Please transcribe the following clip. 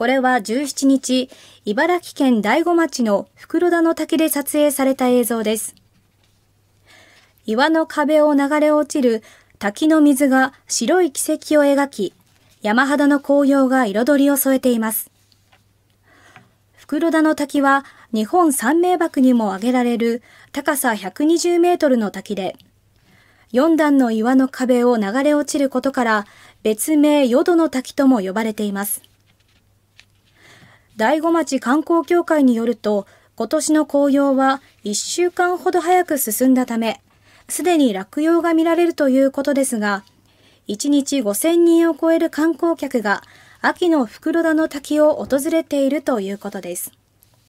これは17日、茨城県大子町の袋田の滝で撮影された映像です。岩の壁を流れ落ちる滝の水が白い奇跡を描き、山肌の紅葉が彩りを添えています。袋田の滝は日本三名瀑にも挙げられる高さ120メートルの滝で、4段の岩の壁を流れ落ちることから別名淀の滝とも呼ばれています。大子町観光協会によると、今年の紅葉は1週間ほど早く進んだため、すでに落葉が見られるということですが、1日5000人を超える観光客が秋の袋田の滝を訪れているということです。